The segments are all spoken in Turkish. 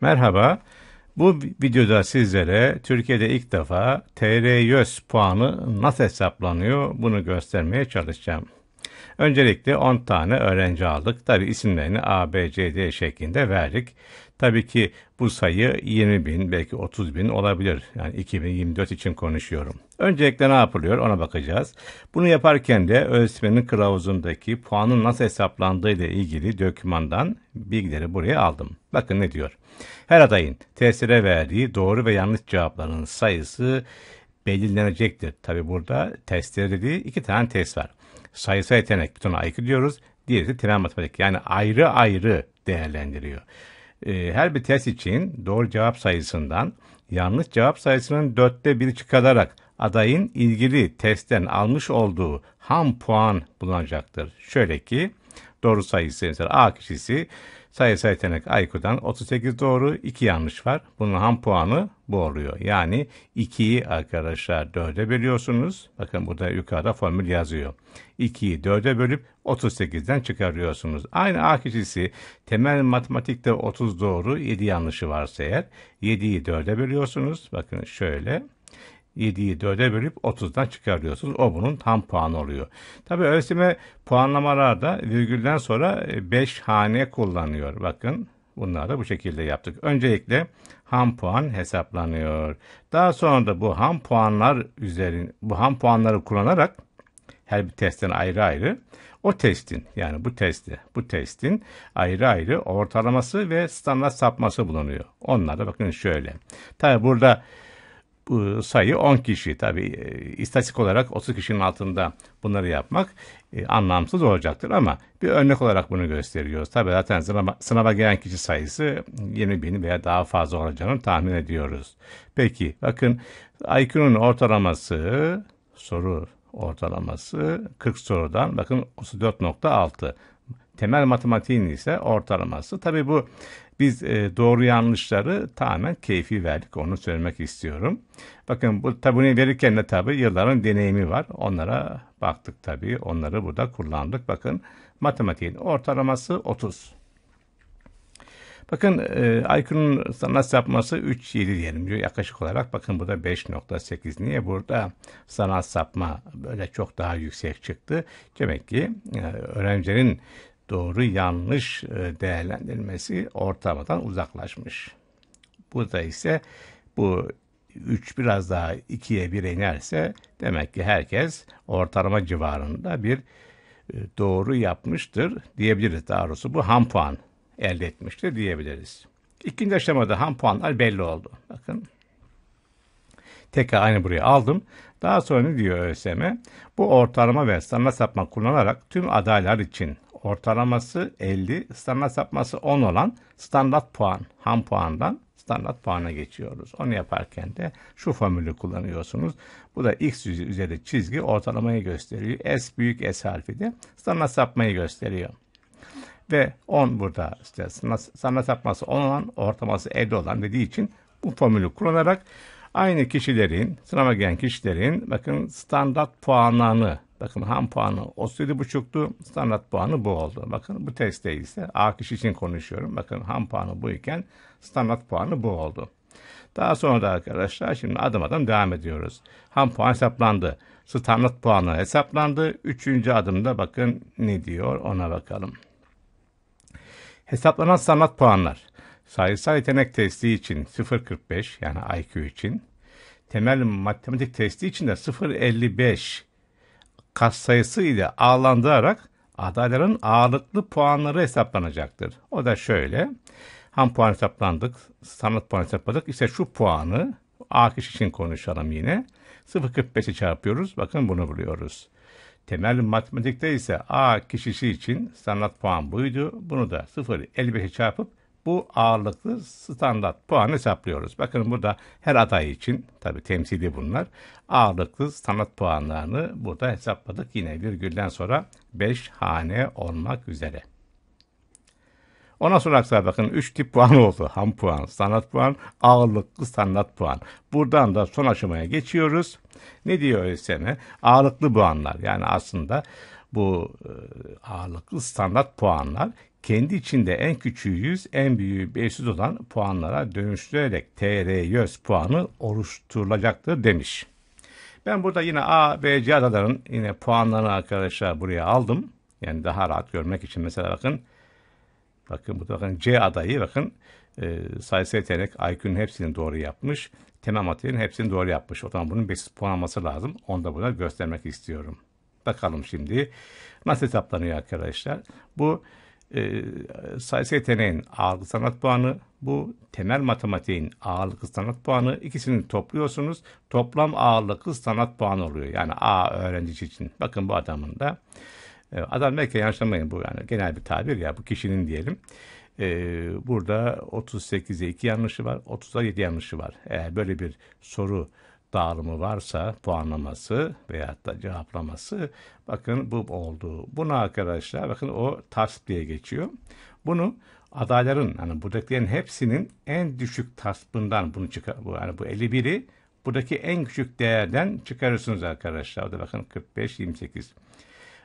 Merhaba, bu videoda sizlere Türkiye'de ilk defa tr puanı nasıl hesaplanıyor bunu göstermeye çalışacağım. Öncelikle 10 tane öğrenci aldık. Tabi isimlerini A, B, C, D şeklinde verdik. Tabii ki bu sayı 20 bin belki 30 bin olabilir. Yani 2024 için konuşuyorum. Öncelikle ne yapılıyor ona bakacağız. Bunu yaparken de ölçmenin kılavuzundaki puanın nasıl hesaplandığı ile ilgili dökümandan bilgileri buraya aldım. Bakın ne diyor. Her adayın tesire verdiği doğru ve yanlış cevapların sayısı belirlenecektir. Tabi burada testleri dediği iki tane test var. Sayısal yetenek, bütün IQ diyoruz. Diğeri temel matematik. Yani ayrı ayrı değerlendiriyor e, her bir test için doğru cevap sayısından yanlış cevap sayısının dörtte biri çıkararak adayın ilgili testten almış olduğu ham puan bulunacaktır. Şöyle ki doğru sayısı mesela A kişisi sayısal yetenek IQ'dan 38 doğru 2 yanlış var. Bunun ham puanı bu oluyor. Yani 2'yi arkadaşlar 4'e bölüyorsunuz. Bakın burada yukarıda formül yazıyor. 2'yi 4'e bölüp 38'den çıkarıyorsunuz. Aynı A kişisi temel matematikte 30 doğru 7 yanlışı varsa eğer 7'yi 4'e bölüyorsunuz. Bakın şöyle 7'yi 4'e bölüp 30'dan çıkarıyorsunuz. O bunun tam puanı oluyor. Tabii ÖSYM puanlamalarda virgülden sonra 5 e, hane kullanıyor. Bakın bunları da bu şekilde yaptık. Öncelikle ham puan hesaplanıyor. Daha sonra da bu ham puanlar üzerin bu ham puanları kullanarak her bir testten ayrı ayrı o testin yani bu testi bu testin ayrı ayrı ortalaması ve standart sapması bulunuyor. Onlar da bakın şöyle. Tabi burada bu sayı 10 kişi. tabi e, istatistik olarak 30 kişinin altında bunları yapmak e, anlamsız olacaktır ama bir örnek olarak bunu gösteriyoruz. Tabii zaten sınava, sınava gelen kişi sayısı 20 bin veya daha fazla olacağını tahmin ediyoruz. Peki bakın IQ'nun ortalaması soru ortalaması 40 sorudan bakın 34.6. Temel matematiğin ise ortalaması. Tabi bu biz e, doğru yanlışları tamamen keyfi verdik. Onu söylemek istiyorum. Bakın bu tabuni verirken de tabi yılların deneyimi var. Onlara baktık tabi. Onları burada kullandık. Bakın matematiğin ortalaması 30. Bakın e, Aykun'un sanat sapması 3.7 diyelim diyor yaklaşık olarak. Bakın burada 5.8. Niye burada sanat sapma böyle çok daha yüksek çıktı? Demek ki e, öğrencilerin doğru yanlış e, değerlendirilmesi ortamadan uzaklaşmış. Burada ise bu 3 biraz daha 2'ye 1'e inerse demek ki herkes ortalama civarında bir e, doğru yapmıştır diyebiliriz. Daha doğrusu bu ham puan elde etmiştir diyebiliriz. İkinci aşamada ham puanlar belli oldu. Bakın tekrar aynı buraya aldım. Daha sonra ne diyor ÖSM? E? Bu ortalama ve standart sapma kullanarak tüm adaylar için ortalaması 50, standart sapması 10 olan standart puan, ham puandan standart puana geçiyoruz. Onu yaparken de şu formülü kullanıyorsunuz. Bu da x üzeri çizgi ortalamayı gösteriyor. S büyük S harfi de standart sapmayı gösteriyor. Ve 10 burada işte standart sapması 10 olan, ortalaması 50 olan dediği için bu formülü kullanarak aynı kişilerin, sınava gelen kişilerin bakın standart puanlarını Bakın ham puanı 37,5'tu. Standart puanı bu oldu. Bakın bu test değilse A kişi için konuşuyorum. Bakın ham puanı bu iken standart puanı bu oldu. Daha sonra da arkadaşlar şimdi adım adım devam ediyoruz. Ham puan hesaplandı. Standart puanı hesaplandı. Üçüncü adımda bakın ne diyor ona bakalım. Hesaplanan standart puanlar. Sayısal yetenek testi için 0.45 yani IQ için. Temel matematik testi için de 0.55 sayısı ile ağırlandırarak adayların ağırlıklı puanları hesaplanacaktır. O da şöyle. Ham puan hesaplandık, sanat puan hesapladık. İşte şu puanı A kişi için konuşalım yine. 0.45'i çarpıyoruz. Bakın bunu buluyoruz. Temel matematikte ise A kişisi için standart puan buydu. Bunu da 0.55'e çarpıp bu ağırlıklı standart puan hesaplıyoruz. Bakın burada her aday için tabi temsili bunlar ağırlıklı standart puanlarını burada hesapladık yine bir virgülden sonra 5 hane olmak üzere. Ona sonra bakın 3 tip puan oldu. Ham puan, standart puan, ağırlıklı standart puan. Buradan da son aşamaya geçiyoruz. Ne diyor ÖSYM? Ağırlıklı puanlar yani aslında bu e, ağırlıklı standart puanlar kendi içinde en küçüğü 100, en büyüğü 500 olan puanlara dönüştürerek TR100 puanı oluşturulacaktır demiş. Ben burada yine A, B, C adaların yine puanlarını arkadaşlar buraya aldım. Yani daha rahat görmek için mesela bakın. Bakın burada bakın C adayı bakın. E, sayısı yetenek IQ'nun hepsini doğru yapmış. Temel materyalin hepsini doğru yapmış. O zaman bunun 500 puan alması lazım. Onu da burada göstermek istiyorum. Bakalım şimdi nasıl hesaplanıyor arkadaşlar. Bu e, sayısı yeteneğin ağırlık sanat puanı, bu temel matematiğin ağırlık sanat puanı. ikisini topluyorsunuz. Toplam ağırlık sanat puanı oluyor. Yani A öğrencisi için. Bakın bu adamın da. E, adam belki yanlışlamayın bu yani genel bir tabir ya bu kişinin diyelim. E, burada 38'e 2 yanlışı var, 30'a 7 yanlışı var. Eğer böyle bir soru dağılımı varsa puanlaması veyahut da cevaplaması bakın bu oldu. Bunu arkadaşlar bakın o tasp diye geçiyor. Bunu adayların yani buradakilerin hepsinin en düşük tasbından bunu çıkar bu yani bu 51'i buradaki en küçük değerden çıkarırsınız arkadaşlar. O da bakın 45 28.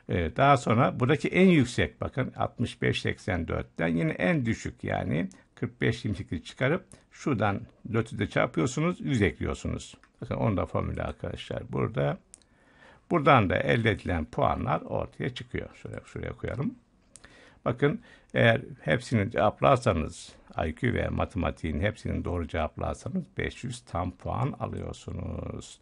Ee, daha sonra buradaki en yüksek bakın 65-84'ten yine en düşük yani 45-28 çıkarıp şuradan 4'ü de çarpıyorsunuz 100 ekliyorsunuz. Bakın onun da formülü arkadaşlar burada. Buradan da elde edilen puanlar ortaya çıkıyor. Şuraya, şuraya koyalım. Bakın eğer hepsini cevaplarsanız IQ ve matematiğin hepsini doğru cevaplarsanız 500 tam puan alıyorsunuz.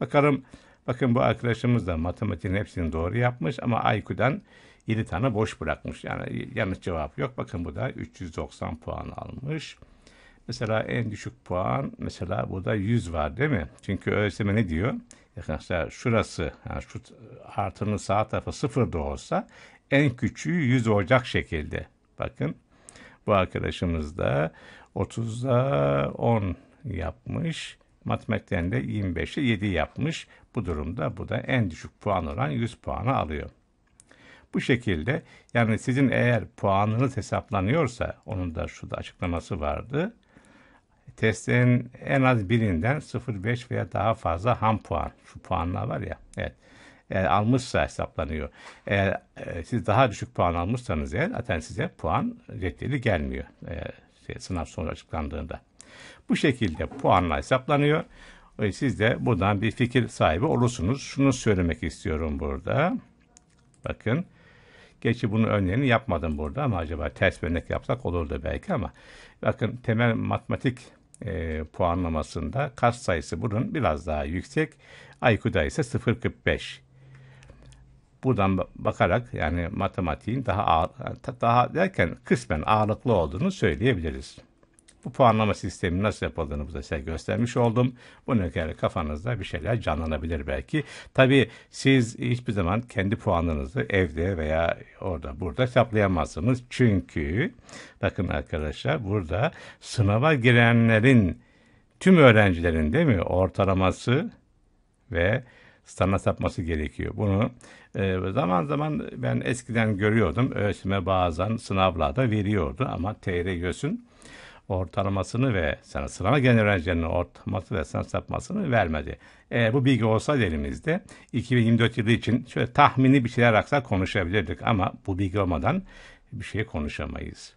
Bakalım Bakın bu arkadaşımız da matematiğin hepsini doğru yapmış ama IQ'dan 7 tane boş bırakmış. Yani yanlış cevap yok. Bakın bu da 390 puan almış. Mesela en düşük puan mesela burada 100 var değil mi? Çünkü ÖSYM ne diyor? Arkadaşlar şurası yani şu artının sağ tarafı sıfır da olsa en küçüğü 100 olacak şekilde. Bakın bu arkadaşımız da 30'da 10 yapmış. Matematikten de 25'e 7 yapmış. Bu durumda bu da en düşük puan olan 100 puanı alıyor. Bu şekilde yani sizin eğer puanınız hesaplanıyorsa onun da şurada açıklaması vardı. Testlerin en az birinden 0.5 veya daha fazla ham puan. Şu puanlar var ya. Evet. Eğer almışsa hesaplanıyor. Eğer e, siz daha düşük puan almışsanız eğer zaten size puan reddeli gelmiyor. E, şey, sınav sonucu açıklandığında. Bu şekilde puanla hesaplanıyor. E, siz de buradan bir fikir sahibi olursunuz. Şunu söylemek istiyorum burada. Bakın. Geçi bunun örneğini yapmadım burada ama acaba ters örnek yapsak olurdu belki ama bakın temel matematik e, puanlamasında kat sayısı bunun biraz daha yüksek. IQ'da ise 0.45. Buradan bakarak yani matematiğin daha ağır, daha derken kısmen ağırlıklı olduğunu söyleyebiliriz. Bu puanlama sistemi nasıl yapıldığını da size göstermiş oldum. Bu göre kafanızda bir şeyler canlanabilir belki. Tabii siz hiçbir zaman kendi puanınızı evde veya orada burada hesaplayamazsınız. Çünkü bakın arkadaşlar burada sınava girenlerin tüm öğrencilerin değil mi ortalaması ve standart yapması gerekiyor. Bunu e, zaman zaman ben eskiden görüyordum. ÖSYM bazen sınavlarda veriyordu ama TR görsün ortalamasını ve sana sınava gelen öğrencilerin ortalaması ve sınav sapmasını vermedi. Eğer bu bilgi olsa elimizde 2024 yılı için şöyle tahmini bir şeyler aksak konuşabilirdik ama bu bilgi olmadan bir şey konuşamayız.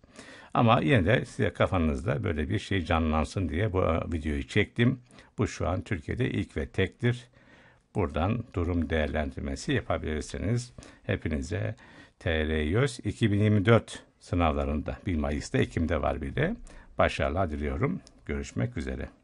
Ama yine de size kafanızda böyle bir şey canlansın diye bu e, videoyu çektim. Bu şu an Türkiye'de ilk ve tektir. Buradan durum değerlendirmesi yapabilirsiniz. Hepinize TR 2024 sınavlarında 1 Mayıs'ta Ekim'de var bir de başarılar diliyorum. Görüşmek üzere.